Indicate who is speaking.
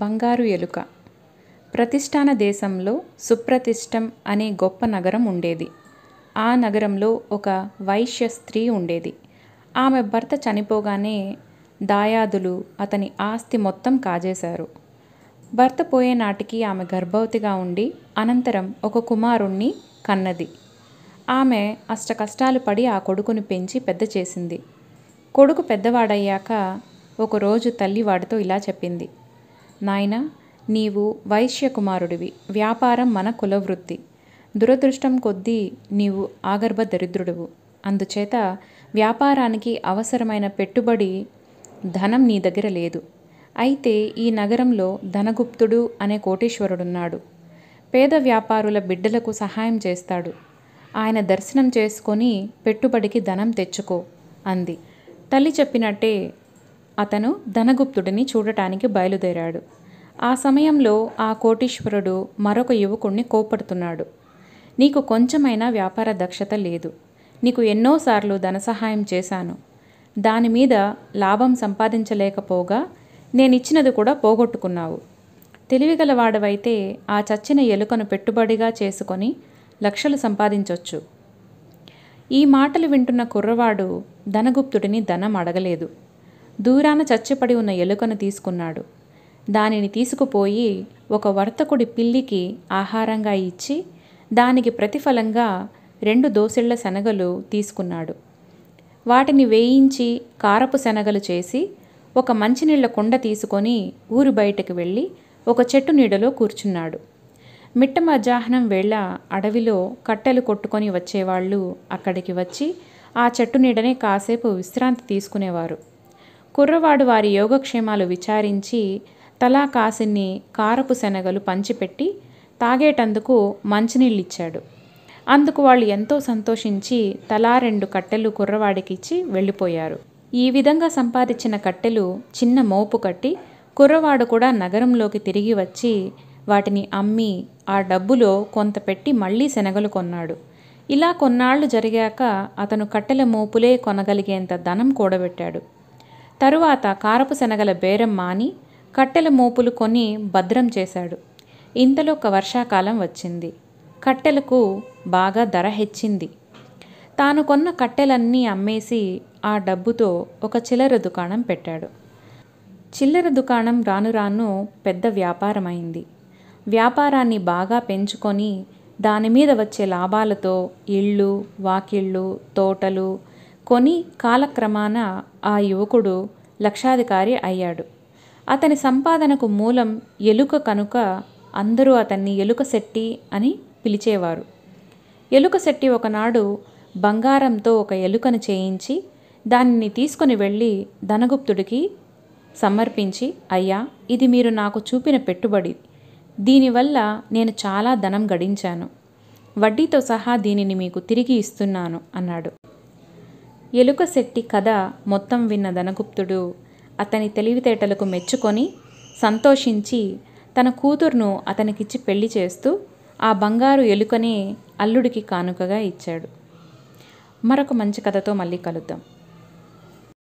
Speaker 1: బంగారు ఎలుక ప్రతిష్టాన దేశంలో సుప్రతిష్టం అనే గొప్ప నగరం ఉండేది ఆ నగరంలో ఒక వైశ్య స్త్రీ ఉండేది ఆమె భర్త చనిపోగానే దాయాదులు అతని ఆస్తి మొత్తం కాజేశారు భర్త పోయే నాటికి ఆమె గర్భవతిగా ఉండి అనంతరం ఒక కుమారుణ్ణి కన్నది ఆమె అష్ట కష్టాలు పడి ఆ కొడుకును పెంచి పెద్ద చేసింది కొడుకు పెద్దవాడయ్యాక ఒకరోజు తల్లి వాడితో ఇలా చెప్పింది నాయన నీవు వైశ్య కుమారుడివి వ్యాపారం మన కులవృత్తి దురదృష్టం కొద్దీ నీవు ఆగర్భ దరిద్రుడువు అందుచేత వ్యాపారానికి అవసరమైన పెట్టుబడి ధనం నీ దగ్గర లేదు అయితే ఈ నగరంలో ధనగుప్తుడు అనే కోటీశ్వరుడున్నాడు పేద వ్యాపారుల బిడ్డలకు సహాయం చేస్తాడు ఆయన దర్శనం చేసుకొని పెట్టుబడికి ధనం తెచ్చుకో అంది తల్లి చెప్పినట్టే అతను ధనగుప్తుడిని చూడటానికి బయలుదేరాడు ఆ సమయంలో ఆ కోటీశ్వరుడు మరొక యువకుణ్ణి కోపడుతున్నాడు నీకు కొంచెమైనా వ్యాపార దక్షత లేదు నీకు ఎన్నోసార్లు ధన సహాయం చేశాను దాని మీద లాభం సంపాదించలేకపోగా నేనిచ్చినది కూడా పోగొట్టుకున్నావు తెలివిగలవాడవైతే ఆ చచ్చిన ఎలుకను పెట్టుబడిగా చేసుకొని లక్షలు సంపాదించవచ్చు ఈ మాటలు వింటున్న కుర్రవాడు ధనగుప్తుడిని ధనం అడగలేదు దూరాన చచ్చిపడి ఉన్న ఎలుకను తీసుకున్నాడు దానిని తీసుకుపోయి ఒక వర్తకుడి పిల్లికి ఆహారంగా ఇచ్చి దానికి ప్రతిఫలంగా రెండు దోసిళ్ల శనగలు తీసుకున్నాడు వాటిని వేయించి కారపు శనగలు చేసి ఒక మంచినీళ్ల కుండ తీసుకొని ఊరు బయటకు వెళ్ళి ఒక చెట్టు నీడలో కూర్చున్నాడు మిట్ట మధ్యాహ్నం వేళ అడవిలో కట్టెలు కొట్టుకొని వచ్చేవాళ్ళు అక్కడికి వచ్చి ఆ చెట్టు నీడనే కాసేపు విశ్రాంతి తీసుకునేవారు కుర్రవాడు వారి యోగక్షేమాలు విచారించి తలా కాసిన్ని కారపు శనగలు పంచిపెట్టి తాగేటందుకు మంచినీళ్ళిచ్చాడు అందుకు వాళ్ళు ఎంతో సంతోషించి తలా రెండు కట్టెలు కుర్రవాడికిచ్చి వెళ్ళిపోయారు ఈ విధంగా సంపాదించిన కట్టెలు చిన్న మోపు కట్టి కుర్రవాడు కూడా నగరంలోకి తిరిగి వచ్చి వాటిని అమ్మి ఆ డబ్బులో కొంత పెట్టి మళ్ళీ శనగలు కొన్నాడు ఇలా కొన్నాళ్లు జరిగాక అతను కట్టెల మోపులే కొనగలిగేంత ధనం కూడబెట్టాడు తరువాత కారపు శనగల బేరం మాని కట్టెల మోపులు కొని భద్రం చేశాడు ఇంతలో ఒక వర్షాకాలం వచ్చింది కట్టెలకు బాగా ధర హెచ్చింది తాను కొన్న కట్టెలన్నీ అమ్మేసి ఆ డబ్బుతో ఒక చిల్లర దుకాణం పెట్టాడు చిల్లర దుకాణం రాను రాను పెద్ద వ్యాపారమైంది వ్యాపారాన్ని బాగా పెంచుకొని దాని మీద వచ్చే లాభాలతో ఇళ్ళు వాకిళ్ళు తోటలు కొని కాలక్రమాన ఆ యువకుడు లక్షాధికారి అయ్యాడు అతని సంపాదనకు మూలం ఎలుక కనుక అందరూ అతన్ని ఎలుక శెట్టి అని పిలిచేవారు ఎలుక శెట్టి ఒకనాడు బంగారంతో ఒక ఎలుకను చేయించి దానిని తీసుకుని వెళ్ళి ధనగుప్తుడికి సమర్పించి అయ్యా ఇది మీరు నాకు చూపిన పెట్టుబడి దీనివల్ల నేను చాలా ధనం గడించాను వడ్డీతో సహా దీనిని మీకు తిరిగి ఇస్తున్నాను అన్నాడు ఎలుక శెట్టి కథ మొత్తం విన్న ధనగుప్తుడు అతని తెలివితేటలకు మెచ్చుకొని సంతోషించి తన కూతుర్ను అతనికిచ్చి పెళ్లి చేస్తూ ఆ బంగారు ఎలుకనే అల్లుడికి కానుకగా ఇచ్చాడు మరొక మంచి కథతో మళ్ళీ కలుద్దాం